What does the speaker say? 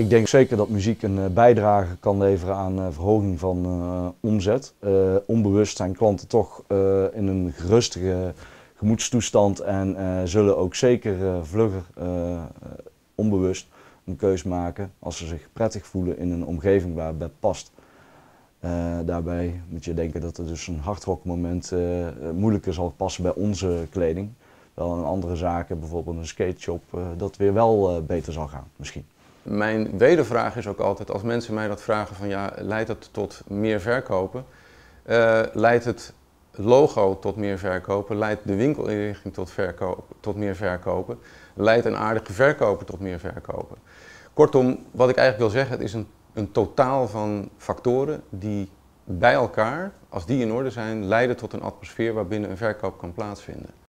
Ik denk zeker dat muziek een eh, bijdrage kan leveren aan eh, verhoging van eh, omzet. onbewust zijn klanten toch in een gerustige gemoedstoestand en zullen ook zeker vlugger onbewust een keus maken als ze zich prettig voelen in een omgeving waar het past. daarbij moet je denken dat er dus een hardrockmoment moeilijker zal passen bij onze kleding. Wel in andere zaken, bijvoorbeeld een skateshop, dat weer wel beter zal gaan misschien mijn wedervraag is ook altijd, als mensen mij dat vragen van ja, leidt dat tot meer verkopen? Eh, leidt het logo tot meer verkopen? Leidt de winkelinrichting tot, verkoop, tot meer verkopen? Leidt een aardige verkoper tot meer verkopen? Kortom, wat ik eigenlijk wil zeggen, het is een, een totaal van factoren die bij elkaar, als die in orde zijn, leiden tot een atmosfeer waarbinnen een verkoop kan plaatsvinden.